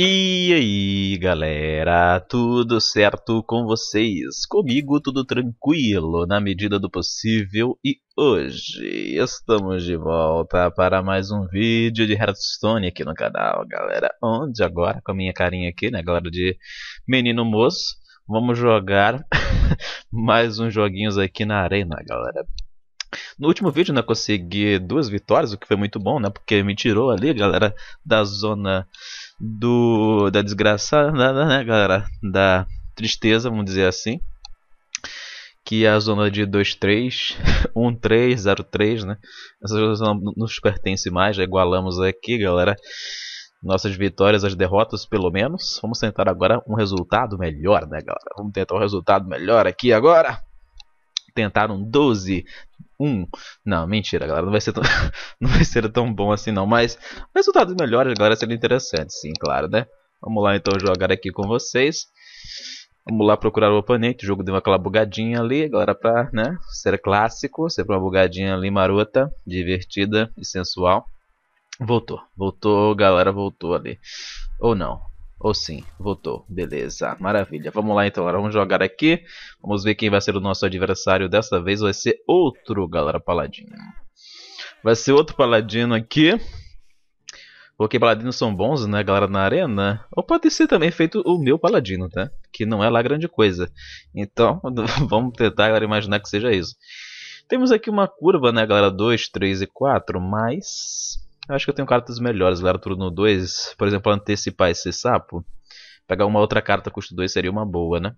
E aí galera, tudo certo com vocês? Comigo tudo tranquilo na medida do possível e hoje estamos de volta para mais um vídeo de Hearthstone aqui no canal galera, onde agora com a minha carinha aqui né galera de menino moço, vamos jogar mais uns joguinhos aqui na arena galera. No último vídeo, né, consegui duas vitórias, o que foi muito bom, né, porque me tirou ali, galera, da zona do da desgraça, né, né, né, galera, da tristeza, vamos dizer assim, que é a zona de 23, 13, né? Essa zona não nos pertence mais, já igualamos aqui, galera. Nossas vitórias, as derrotas, pelo menos. Vamos tentar agora um resultado melhor, né, galera? Vamos tentar um resultado melhor aqui agora tentaram 12. 1. Não, mentira, galera. Não vai ser tão, não vai ser tão bom assim, não. Mas resultados melhores, galera, seria interessantes, sim, claro, né? Vamos lá, então, jogar aqui com vocês. Vamos lá procurar o oponente. O jogo deu aquela bugadinha ali, galera, pra né, ser clássico, ser uma bugadinha ali marota, divertida e sensual. Voltou, voltou, galera, voltou ali. Ou não, ou oh, sim, votou. Beleza, maravilha. Vamos lá então, agora Vamos jogar aqui. Vamos ver quem vai ser o nosso adversário. Dessa vez vai ser outro, galera, paladino. Vai ser outro paladino aqui. Porque paladinos são bons, né, galera, na arena. Ou pode ser também feito o meu paladino, tá? Que não é lá grande coisa. Então, vamos tentar, galera, imaginar que seja isso. Temos aqui uma curva, né, galera? 2, 3 e 4, mais eu acho que eu tenho cartas melhores, galera, turno 2. Por exemplo, antecipar esse sapo. Pegar uma outra carta custo 2 seria uma boa, né?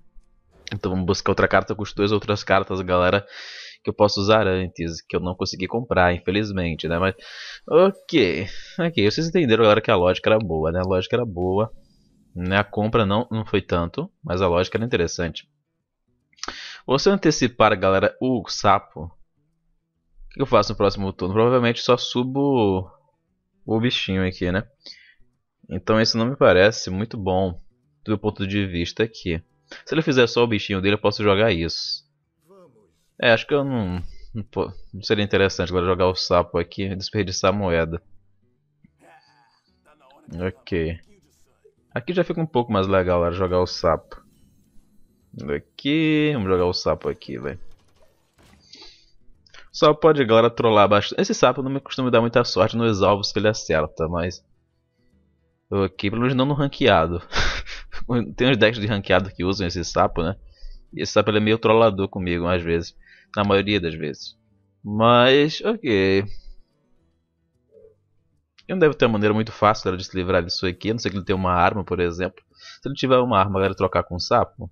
Então vamos buscar outra carta custo 2, outras cartas, galera, que eu posso usar antes, que eu não consegui comprar, infelizmente, né? Mas, ok. Ok, vocês entenderam, galera, que a lógica era boa, né? A lógica era boa. Né? A compra não, não foi tanto, mas a lógica era interessante. Você antecipar, galera, o sapo. O que eu faço no próximo turno? Provavelmente só subo o bichinho aqui, né? Então esse não me parece muito bom do ponto de vista aqui. Se ele fizer só o bichinho dele, eu posso jogar isso. É, acho que eu não... Não, não seria interessante agora jogar o sapo aqui e desperdiçar a moeda. Ok. Aqui já fica um pouco mais legal, jogar o sapo. Aqui, vamos jogar o sapo aqui, velho. Só pode a galera trollar bastante. Esse sapo não me costuma dar muita sorte nos alvos que ele acerta, mas. Eu aqui, pelo menos não no ranqueado. Tem uns decks de ranqueado que usam esse sapo, né? E esse sapo ele é meio trollador comigo, às vezes. Na maioria das vezes. Mas, ok. Eu não devo ter uma maneira muito fácil de se livrar disso aqui, a não ser que ele tenha uma arma, por exemplo. Se ele tiver uma arma, galera, trocar com um sapo.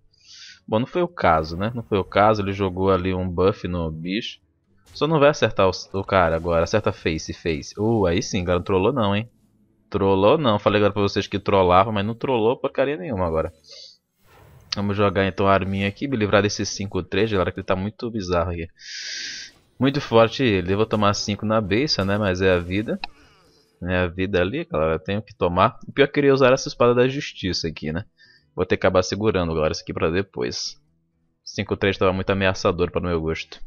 Bom, não foi o caso, né? Não foi o caso, ele jogou ali um buff no bicho. Só não vai acertar o, o cara agora. Acerta face, face. Uh, aí sim, cara. Não trollou não, hein. Trollou não. Falei agora pra vocês que trollava, mas não trollou porcaria nenhuma agora. Vamos jogar então a arminha aqui, me livrar desse 5-3, galera, que ele tá muito bizarro aqui. Muito forte ele. Eu vou tomar 5 na beça, né? Mas é a vida. É a vida ali, galera. Eu tenho que tomar. O pior é que eu queria usar essa espada da justiça aqui, né? Vou ter que acabar segurando, galera, isso aqui pra depois. 5-3 tava muito ameaçador para o meu gosto.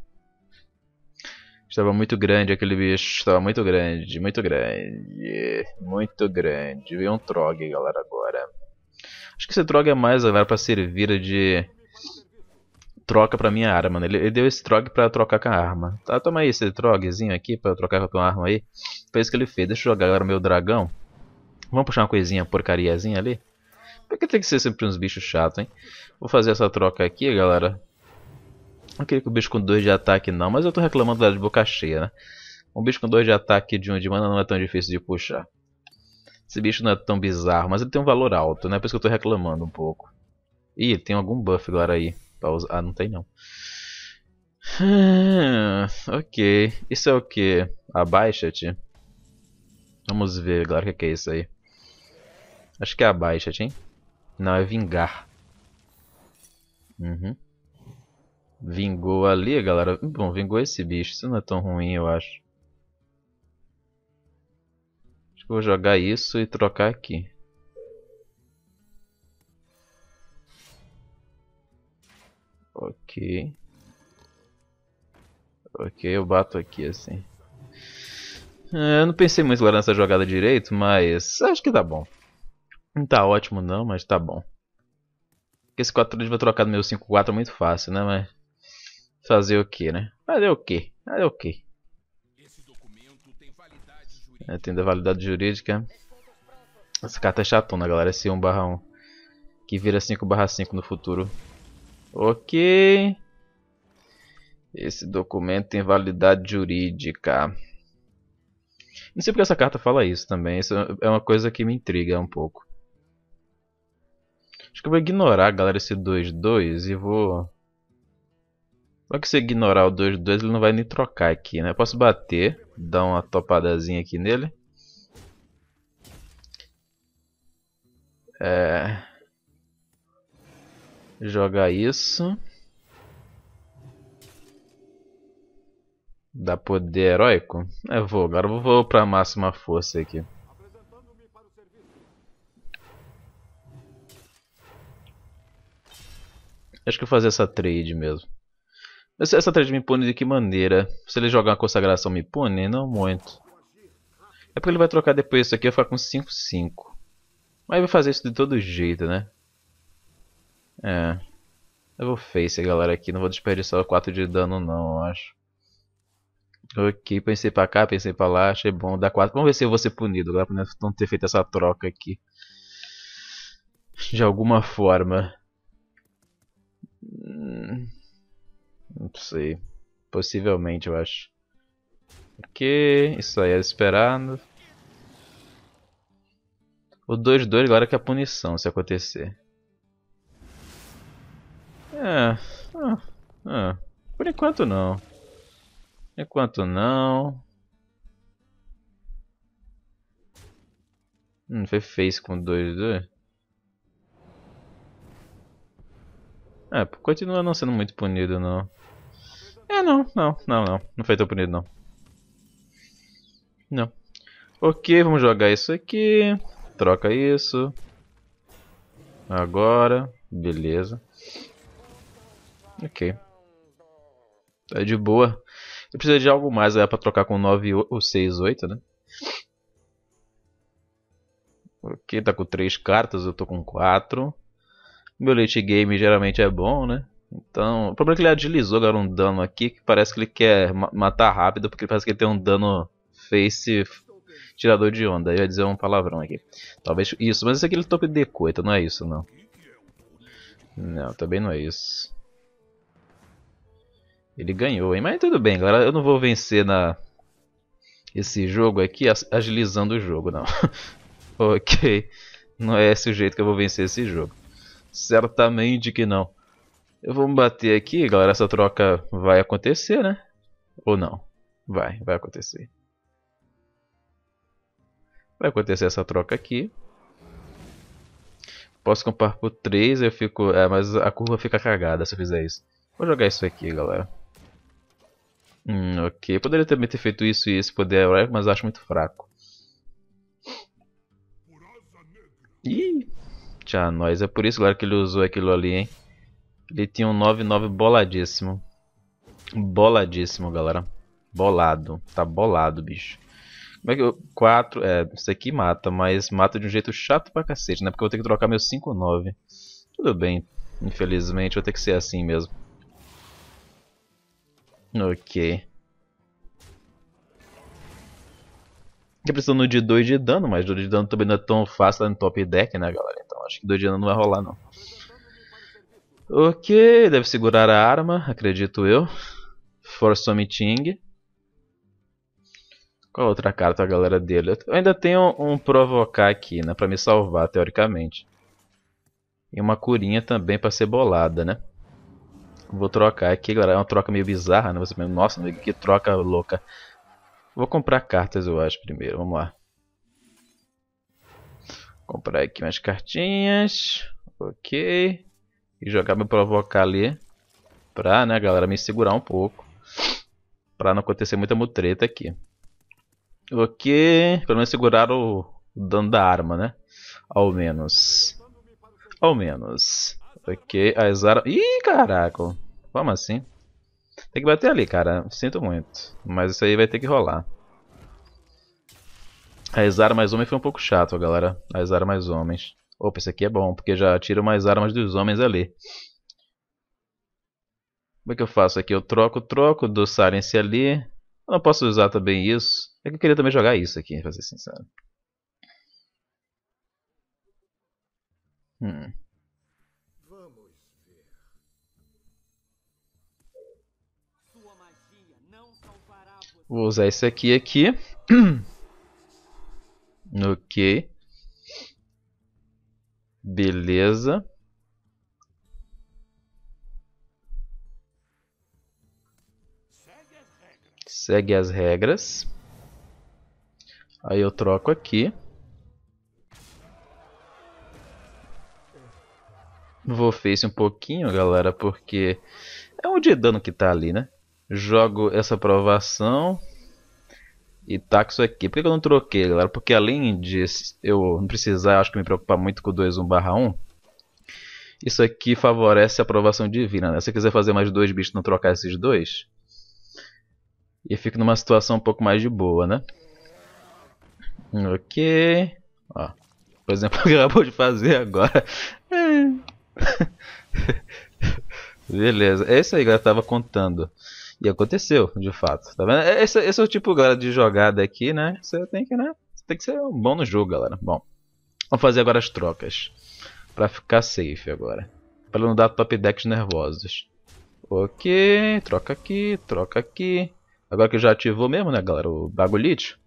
Estava muito grande aquele bicho. Estava muito grande, muito grande. Muito grande. Veio um Trog, galera, agora. Acho que esse Trog é mais, agora pra servir de troca pra minha arma, né? Ele, ele, deu esse trog pra trocar com a arma. Tá, toma aí esse trogzinho aqui pra trocar com a tua arma aí. Foi isso que ele fez. Deixa eu jogar agora o meu dragão. Vamos puxar uma coisinha porcariazinha ali? Por que tem que ser sempre uns bichos chatos, hein? Vou fazer essa troca aqui, galera. Não queria que o bicho com 2 de ataque não, mas eu tô reclamando dela de boca cheia, né? Um bicho com 2 de ataque de 1 um de mana não é tão difícil de puxar. Esse bicho não é tão bizarro, mas ele tem um valor alto, né? Por isso que eu tô reclamando um pouco. Ih, tem algum buff agora aí. Pra usar. Ah, não tem não. ok. Isso é o que? Abaixa-te? Vamos ver, galera, o é que é isso aí. Acho que é abaixa-te, hein? Não, é vingar. Uhum. Vingou ali, galera. Bom, vingou esse bicho. Isso não é tão ruim, eu acho. Acho que eu vou jogar isso e trocar aqui. Ok. Ok, eu bato aqui assim. É, eu não pensei muito agora nessa jogada direito, mas acho que tá bom. Não tá ótimo não, mas tá bom. Esse 4-3 vai trocar no meu 5-4 é muito fácil, né? Mas Fazer o que, né? Fazer o que? Fazer o que? É, tem da validade jurídica. Essa carta é chatona, galera. Esse 1 barra 1. Que vira 5 barra 5 no futuro. Ok. Esse documento tem validade jurídica. Não sei porque essa carta fala isso também. Isso é uma coisa que me intriga um pouco. Acho que eu vou ignorar, galera, esse 2-2 e vou só que se eu ignorar o 2-2, ele não vai nem trocar aqui, né? Eu posso bater, dar uma topadazinha aqui nele. É... Jogar isso. Dá poder heróico? É, vou. Agora eu vou pra máxima força aqui. Acho que eu vou fazer essa trade mesmo. Essa, essa me pune de que maneira? Se ele jogar uma consagração me pune? Não muito. É porque ele vai trocar depois isso aqui vai ficar com 5-5. Mas vai fazer isso de todo jeito, né? É. Eu vou face a galera aqui, não vou desperdiçar 4 de dano não, eu acho. Ok, pensei pra cá, pensei pra lá, achei bom, dá 4. Vamos ver se eu vou ser punido, galera, por não ter feito essa troca aqui. De alguma forma. Hum. Não sei. Possivelmente, eu acho. Ok, isso aí era esperado. O 2-2 agora que é a punição se acontecer. É. Ah, ah. Por enquanto não. Por enquanto não. Hum, foi face com 2-2. É, continua não sendo muito punido não. É, não, não, não, não. Não foi tão bonito, não. Não. Ok, vamos jogar isso aqui. Troca isso. Agora. Beleza. Ok. Tá de boa. Eu preciso de algo mais é pra trocar com 9 ou 6, 8, né? Ok, tá com 3 cartas, eu tô com 4. Meu late game geralmente é bom, né? Então, o problema é que ele agilizou agora um dano aqui, que parece que ele quer ma matar rápido, porque parece que ele tem um dano face tirador de onda. Eu ia dizer um palavrão aqui. Talvez isso, mas isso aqui é aquele top de coita, não é isso não. Não, também não é isso. Ele ganhou, hein? Mas tudo bem, galera. Eu não vou vencer na esse jogo aqui agilizando o jogo, não. ok. Não é esse o jeito que eu vou vencer esse jogo. Certamente que não. Eu vou me bater aqui, galera. Essa troca vai acontecer, né? Ou não? Vai, vai acontecer. Vai acontecer essa troca aqui. Posso comprar por 3, eu fico... É, mas a curva fica cagada se eu fizer isso. Vou jogar isso aqui, galera. Hum, ok. Poderia também ter feito isso e esse poder é mas acho muito fraco. Ih! Tchau, nós. É por isso, galera, que ele usou aquilo ali, hein. Ele tinha um 9-9 boladíssimo. Boladíssimo, galera. Bolado. Tá bolado, bicho. Como é que eu... 4... É, isso aqui mata, mas mata de um jeito chato pra cacete, né? Porque eu vou ter que trocar meu 5-9. Tudo bem. Infelizmente, vou ter que ser assim mesmo. Ok. Fica precisando de 2 de dano, mas 2 de dano também não é tão fácil lá no top deck, né, galera? Então acho que 2 de dano não vai rolar, não. Ok, deve segurar a arma, acredito eu. Force Summiting. Qual outra carta a galera dele? Eu ainda tenho um provocar aqui, né? Pra me salvar, teoricamente. E uma curinha também pra ser bolada, né? Vou trocar aqui, galera. É uma troca meio bizarra, né? Você nossa, que troca louca. Vou comprar cartas, eu acho, primeiro. Vamos lá. Comprar aqui umas cartinhas. Ok e jogar meu provocar ali pra, né, galera, me segurar um pouco. Pra não acontecer muita mutreta aqui. Ok, pelo menos segurar o dano da arma, né? Ao menos. Ao menos. Ok, as armas... Ih, caraca. Vamos assim. Tem que bater ali, cara. Sinto muito. Mas isso aí vai ter que rolar. as armas mais homens foi um pouco chato, galera. as armas mais homens. Opa, esse aqui é bom, porque já tira mais armas dos homens ali. Como é que eu faço aqui? Eu troco, troco do Silence ali. Eu não posso usar também isso. É que eu queria também jogar isso aqui, pra ser sincero. Hum. Vou usar esse aqui aqui. ok. Beleza. Segue as regras. Aí eu troco aqui. Vou face um pouquinho, galera, porque é um de dano que tá ali, né? Jogo essa provação. E tá com isso aqui. Por que eu não troquei, galera? Porque além de eu não precisar, acho que me preocupar muito com o 2 1 barra 1, isso aqui favorece a aprovação divina, né? Se você quiser fazer mais dois bichos não trocar esses dois, e fica numa situação um pouco mais de boa, né? Ok. Ó, por exemplo, o que acabou de fazer agora. Beleza, é isso aí, galera. Tava contando. E aconteceu, de fato. Tá vendo? É, esse, esse é o tipo, galera, de jogada aqui, né? Você tem que, né? Você tem que ser bom no jogo, galera. Bom, vamos fazer agora as trocas. Pra ficar safe agora. Pra não dar top decks nervosos. Ok, troca aqui, troca aqui. Agora que já ativou mesmo, né, galera, o bagulhite.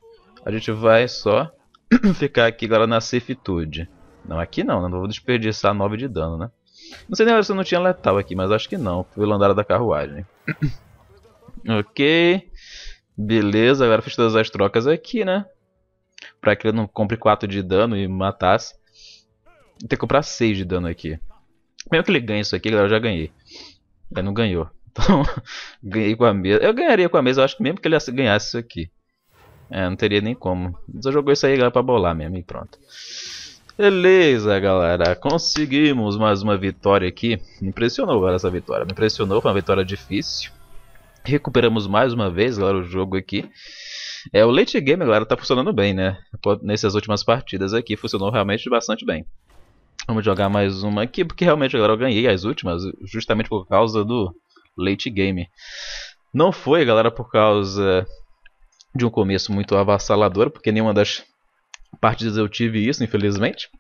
A gente vai só ficar aqui, galera, na safetude. Não, aqui não, né? Não vou desperdiçar 9 de dano, né? Não sei nem se eu não tinha letal aqui, mas acho que não. Pelo andar da carruagem. Ok. Beleza, agora fiz todas as trocas aqui, né? Pra que ele não compre 4 de dano e matasse. Tem que comprar 6 de dano aqui. Mesmo que ele ganhe isso aqui, galera, eu já ganhei. Ele não ganhou. Então, ganhei com a mesa. Eu ganharia com a mesa, eu acho que mesmo que ele ganhasse isso aqui. É, não teria nem como. Só jogou isso aí, galera, pra bolar mesmo e pronto. Beleza, galera. Conseguimos mais uma vitória aqui. Me impressionou, galera, essa vitória. Me impressionou, foi uma vitória difícil. Recuperamos mais uma vez, galera, o jogo aqui. É, o late game, galera, tá funcionando bem, né? Nessas últimas partidas aqui, funcionou realmente bastante bem. Vamos jogar mais uma aqui, porque realmente, galera, eu ganhei as últimas justamente por causa do late game. Não foi, galera, por causa de um começo muito avassalador, porque nenhuma das partidas eu tive isso, infelizmente.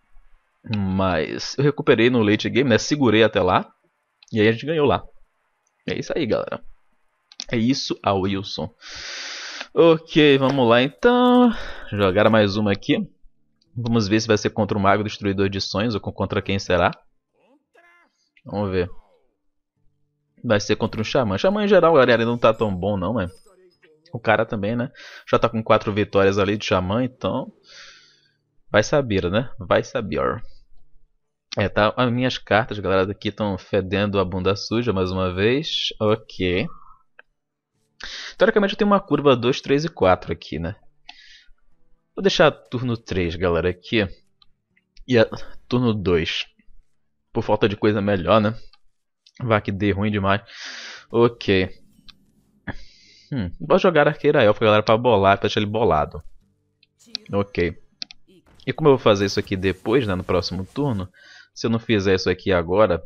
Mas eu recuperei no late game, né? Segurei até lá. E aí a gente ganhou lá. É isso aí, galera. É isso, a Wilson. Ok, vamos lá então. Jogar mais uma aqui. Vamos ver se vai ser contra o Mago Destruidor de Sonhos ou contra quem será. Vamos ver. Vai ser contra um Xamã. Xamã em geral, galera, ele não tá tão bom não, mas... O cara também, né? Já tá com quatro vitórias ali de Xamã, então... Vai saber, né? Vai saber. É, tá... As minhas cartas, galera, aqui estão fedendo a bunda suja mais uma vez. Ok. Teoricamente eu tenho uma curva 2, 3 e 4 aqui, né? Vou deixar turno 3, galera, aqui. E a, turno 2. Por falta de coisa melhor, né? Vá que dê ruim demais. Ok. Hum, vou jogar arqueira elfa, galera, pra bolar, pra deixar ele bolado. Ok. E como eu vou fazer isso aqui depois, né, no próximo turno, se eu não fizer isso aqui agora,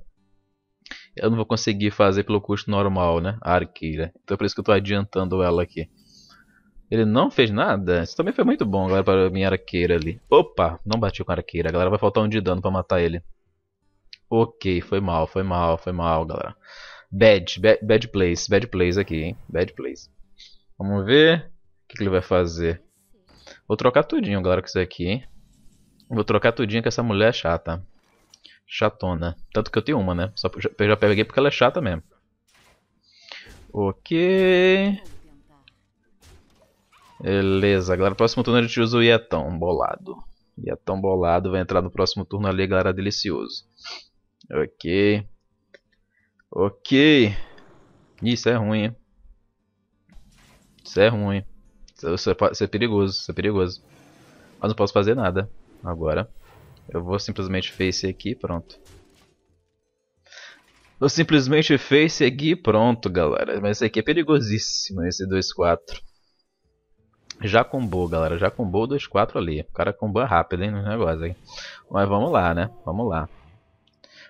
eu não vou conseguir fazer pelo custo normal, né? A arqueira. Então é por isso que eu estou adiantando ela aqui. Ele não fez nada? Isso também foi muito bom, galera, para minha arqueira ali. Opa, não bati com a arqueira, galera. Vai faltar um de dano para matar ele. Ok, foi mal, foi mal, foi mal, galera. Bad, bad, bad place, bad place aqui, hein? Bad place. Vamos ver o que, que ele vai fazer. Vou trocar tudinho, galera, com isso aqui, hein? Vou trocar tudinho com essa mulher chata. Chatona. Tanto que eu tenho uma, né? Só eu já, eu já peguei porque ela é chata mesmo. Ok. Beleza, galera. Próximo turno a gente usa o Ietão bolado. Ietão bolado vai entrar no próximo turno ali, galera. Delicioso. Ok. Ok. Isso é ruim, hein? Isso é ruim. Isso é, isso é perigoso, isso é perigoso. Mas não posso fazer nada agora. Eu vou simplesmente face aqui pronto. Eu simplesmente face aqui pronto, galera. Mas esse aqui é perigosíssimo, esse 2-4. Já combou, galera. Já combou o 2-4 ali. O cara combou é rápido, hein, no negócio. aí. Mas vamos lá, né? Vamos lá.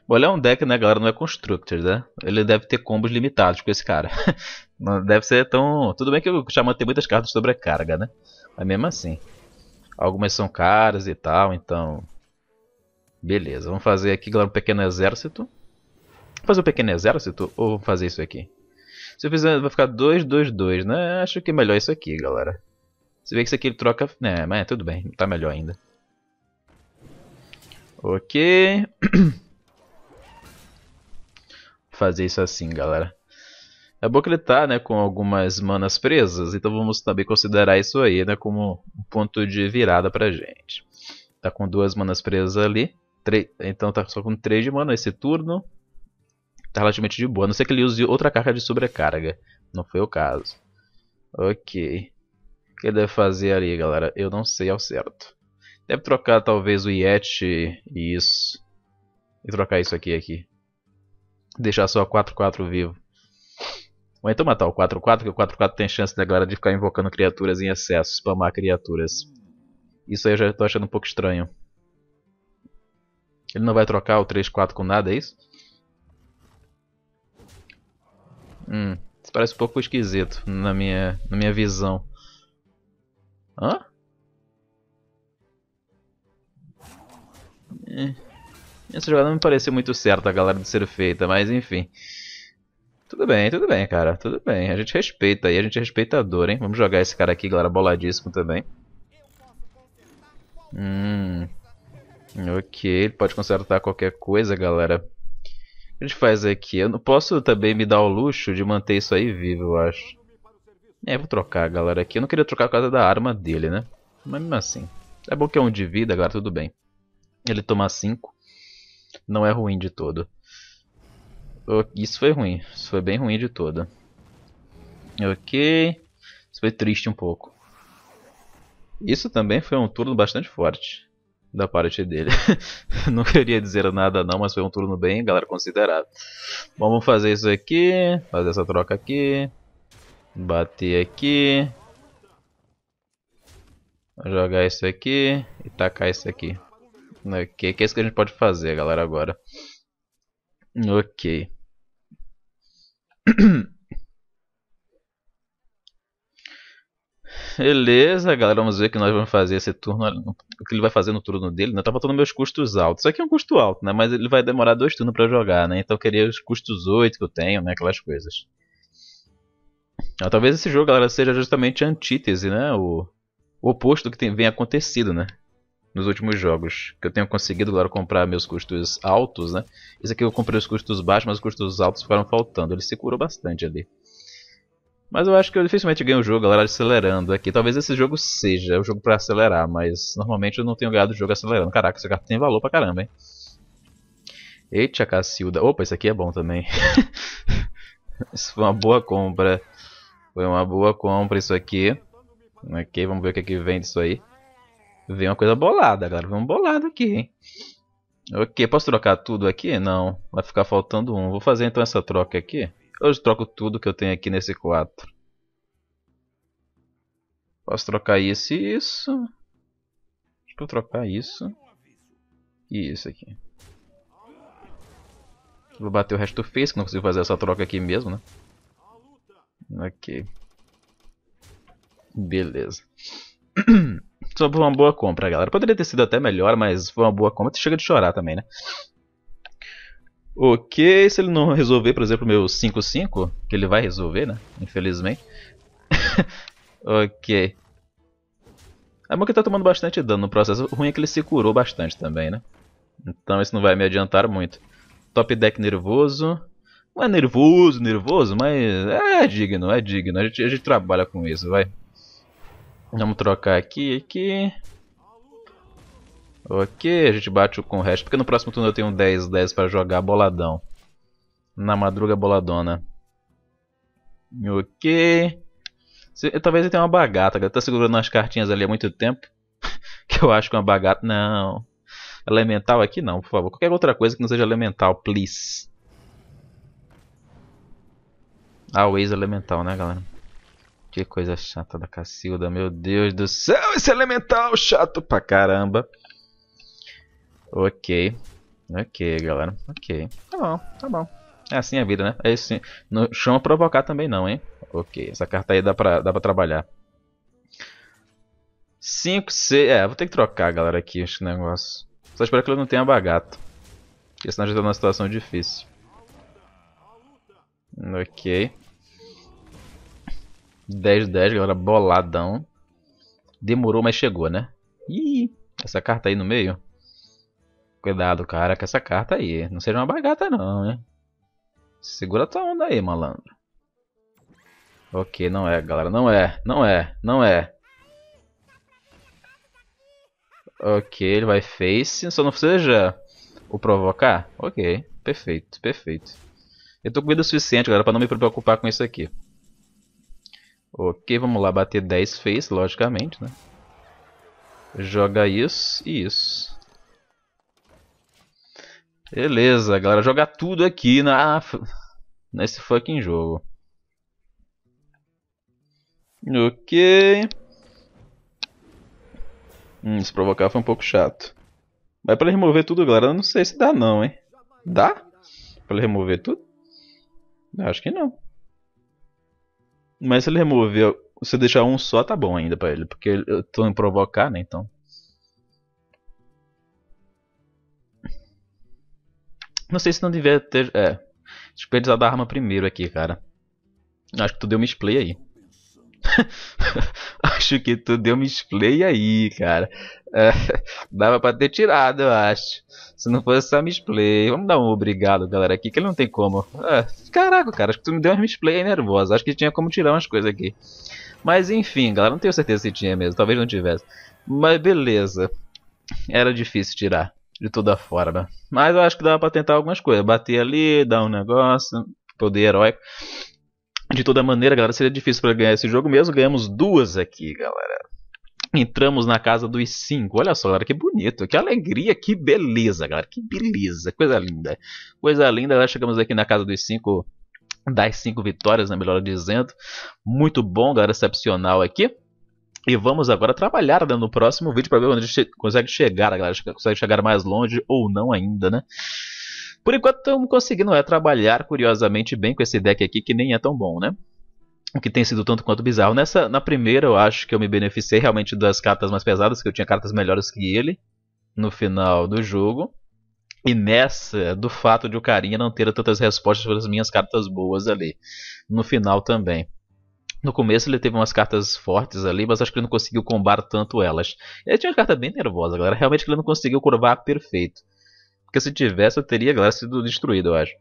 Bom, ele é um deck, né, galera? Não é Constructor, né? Ele deve ter combos limitados com esse cara. Não deve ser tão... Tudo bem que o Xamã tem muitas cartas de sobrecarga, né? Mas mesmo assim. Algumas são caras e tal, então... Beleza, vamos fazer aqui, galera, um pequeno exército. fazer um pequeno exército ou fazer isso aqui? Se eu fizer, vai ficar 2, 2, 2, né? Acho que é melhor isso aqui, galera. Você vê que isso aqui ele troca... né? mas tudo bem, tá melhor ainda. Ok. fazer isso assim, galera. É bom que ele tá, né, com algumas manas presas, então vamos também considerar isso aí, né, como um ponto de virada pra gente. Tá com duas manas presas ali então tá só com 3 de mana esse turno. Tá relativamente de boa, a não ser que ele use outra carga de sobrecarga. Não foi o caso. Ok. O que ele deve fazer ali, galera? Eu não sei ao certo. Deve trocar talvez o Yeti e isso. E trocar isso aqui aqui. Deixar só 4-4 vivo. Ou então matar o 4-4, que o 4-4 tem chance da né, galera de ficar invocando criaturas em excesso, spamar criaturas. Isso aí eu já tô achando um pouco estranho. Ele não vai trocar o 3, 4 com nada, é isso? Hum, isso parece um pouco esquisito na minha, na minha visão. Hã? É. Essa jogada não me pareceu muito certa, a galera, de ser feita, mas enfim. Tudo bem, tudo bem, cara, tudo bem. A gente respeita aí, a gente é respeitador, hein? Vamos jogar esse cara aqui, galera, boladíssimo também. Hum, Ok, ele pode consertar qualquer coisa, galera. O que a gente faz aqui? Eu não posso também me dar o luxo de manter isso aí vivo, eu acho. É, vou trocar, galera, aqui. Eu não queria trocar por causa da arma dele, né? Mas mesmo assim. É bom que é um de vida, galera, tudo bem. Ele tomar 5 não é ruim de todo. Isso foi ruim. Isso foi bem ruim de todo. Ok. Isso foi triste um pouco. Isso também foi um turno bastante forte da parte dele. não queria dizer nada não, mas foi um turno bem, galera, considerado. Bom, vamos fazer isso aqui, fazer essa troca aqui, bater aqui, jogar isso aqui e tacar isso aqui. Ok, que é isso que a gente pode fazer, galera, agora. Ok. Beleza, galera. Vamos ver o que nós vamos fazer esse turno. O que ele vai fazer no turno dele, né? Tá botando meus custos altos. Isso aqui é um custo alto, né? Mas ele vai demorar dois turnos pra jogar, né? Então eu queria os custos 8 que eu tenho, né? Aquelas coisas. Ah, talvez esse jogo, galera, seja justamente a antítese, né? O, o oposto que tem, vem acontecido, né? Nos últimos jogos. Que eu tenho conseguido, agora comprar meus custos altos, né? Esse aqui eu comprei os custos baixos, mas os custos altos ficaram faltando. Ele se curou bastante ali. Mas eu acho que eu dificilmente ganho o jogo, galera, acelerando aqui. Talvez esse jogo seja o jogo para acelerar, mas normalmente eu não tenho ganhado o jogo acelerando. Caraca, esse carta tem valor pra caramba, hein? Eita, Cacilda. Opa, esse aqui é bom também. isso foi uma boa compra. Foi uma boa compra isso aqui. Ok, vamos ver o que, é que vem disso aí. Vem uma coisa bolada, galera. Vem um bolado aqui, hein? Ok, posso trocar tudo aqui? Não, vai ficar faltando um. Vou fazer então essa troca aqui. Hoje troco tudo que eu tenho aqui nesse 4. Posso trocar isso e isso. Acho que eu trocar isso. E isso aqui. Vou bater o resto do face, que não consigo fazer essa troca aqui mesmo, né? Ok. Beleza. Só foi uma boa compra, galera. Poderia ter sido até melhor, mas foi uma boa compra. Chega de chorar também, né? Ok, se ele não resolver, por exemplo, meu 5-5, que ele vai resolver, né? Infelizmente. ok. A é bom que tá tomando bastante dano no processo. O ruim é que ele se curou bastante também, né? Então isso não vai me adiantar muito. Top deck nervoso. Não é nervoso, nervoso, mas é digno, é digno. A gente, a gente trabalha com isso, vai. Vamos trocar aqui, aqui. Ok, a gente bate com o resto, porque no próximo turno eu tenho 10, 10 para jogar boladão. Na madruga boladona. Ok. Se, talvez ele tenha uma bagata, ele tá segurando as cartinhas ali há muito tempo. que eu acho que é uma bagata... Não. Elemental aqui não, por favor. Qualquer outra coisa que não seja elemental, please. Always elemental, né, galera? Que coisa chata da Cacilda, meu Deus do céu, esse elemental chato pra caramba. Ok. Ok, galera. Ok. Tá bom, tá bom. É assim a vida, né? É isso sim. Não chama provocar também não, hein? Ok, essa carta aí dá pra, dá pra trabalhar. 5, 6... É, vou ter que trocar, galera, aqui esse negócio. Só espero que ele não tenha bagato. Porque senão a gente tá numa situação difícil. Ok. 10, 10, galera. Boladão. Demorou, mas chegou, né? Ih, essa carta aí no meio... Cuidado, cara, com essa carta aí. Não seja uma bagata não, hein? Segura tua onda aí, malandro. Ok, não é, galera. Não é, não é, não é. Ok, ele vai face. Só não seja o provocar. Ok, perfeito, perfeito. Eu tô com vida suficiente, galera, pra não me preocupar com isso aqui. Ok, vamos lá. Bater 10 face, logicamente, né? Joga isso e isso. Beleza, galera. Joga tudo aqui na... nesse fucking jogo. Ok. Hum, se provocar foi um pouco chato. Mas pra ele remover tudo, galera, eu não sei se dá não, hein? Dá? Pra ele remover tudo? Acho que não. Mas se ele remover, se deixar um só, tá bom ainda pra ele. Porque eu tô em provocar, né? Então... Não sei se não devia ter... É. desperdiçado a arma primeiro aqui, cara. Acho que tu deu misplay aí. acho que tu deu misplay aí, cara. É, dava pra ter tirado, eu acho. Se não fosse essa misplay. Vamos dar um obrigado, galera, aqui, que ele não tem como. É, caraca, cara, acho que tu me deu umas misplay aí nervosa. Acho que tinha como tirar umas coisas aqui. Mas enfim, galera, não tenho certeza se tinha mesmo. Talvez não tivesse. Mas beleza. Era difícil tirar de toda forma. Né? Mas eu acho que dá para tentar algumas coisas. Bater ali, dar um negócio, poder heróico. De toda maneira, galera, seria difícil para ganhar esse jogo mesmo. Ganhamos duas aqui, galera. Entramos na casa dos cinco. Olha só, galera, que bonito. Que alegria, que beleza, galera. Que beleza, coisa linda. Coisa linda, galera. Chegamos aqui na casa dos cinco. Das cinco vitórias, né, melhor dizendo. Muito bom, galera, excepcional aqui. E vamos agora trabalhar né, no próximo vídeo para ver onde a gente consegue chegar, galera. Consegue chegar mais longe ou não ainda, né? Por enquanto estamos conseguindo é, trabalhar curiosamente bem com esse deck aqui, que nem é tão bom, né? O que tem sido tanto quanto bizarro. Nessa, na primeira eu acho que eu me beneficiei realmente das cartas mais pesadas, que eu tinha cartas melhores que ele no final do jogo. E nessa, do fato de o carinha não ter tantas respostas para as minhas cartas boas ali. No final também. No começo ele teve umas cartas fortes ali, mas acho que ele não conseguiu combar tanto elas. Ele tinha uma carta bem nervosa, galera. Realmente ele não conseguiu curvar perfeito. Porque se tivesse, eu teria, galera, sido destruído, eu acho.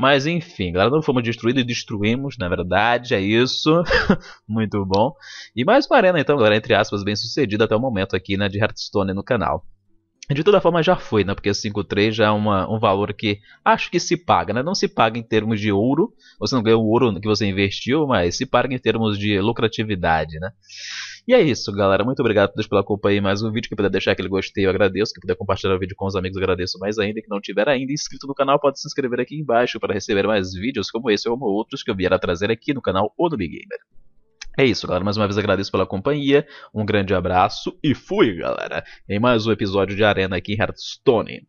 Mas enfim, galera, não fomos destruídos e destruímos, na verdade, é isso. Muito bom. E mais uma arena, então, galera, entre aspas, bem sucedida até o momento aqui, né, de Hearthstone no canal. De toda forma já foi, né? Porque 5.3 já é uma, um valor que acho que se paga, né? Não se paga em termos de ouro, você não ganhou o ouro que você investiu, mas se paga em termos de lucratividade, né? E é isso, galera. Muito obrigado a todos pela companhia aí. mais um vídeo. Que puder deixar aquele gostei, eu agradeço. Que puder compartilhar o vídeo com os amigos, eu agradeço mais ainda. Que não tiver ainda inscrito no canal, pode se inscrever aqui embaixo para receber mais vídeos como esse ou como outros que eu vier a trazer aqui no canal Odobi Gamer. É isso, galera. Mais uma vez agradeço pela companhia. Um grande abraço e fui, galera, em mais um episódio de Arena aqui em Hearthstone.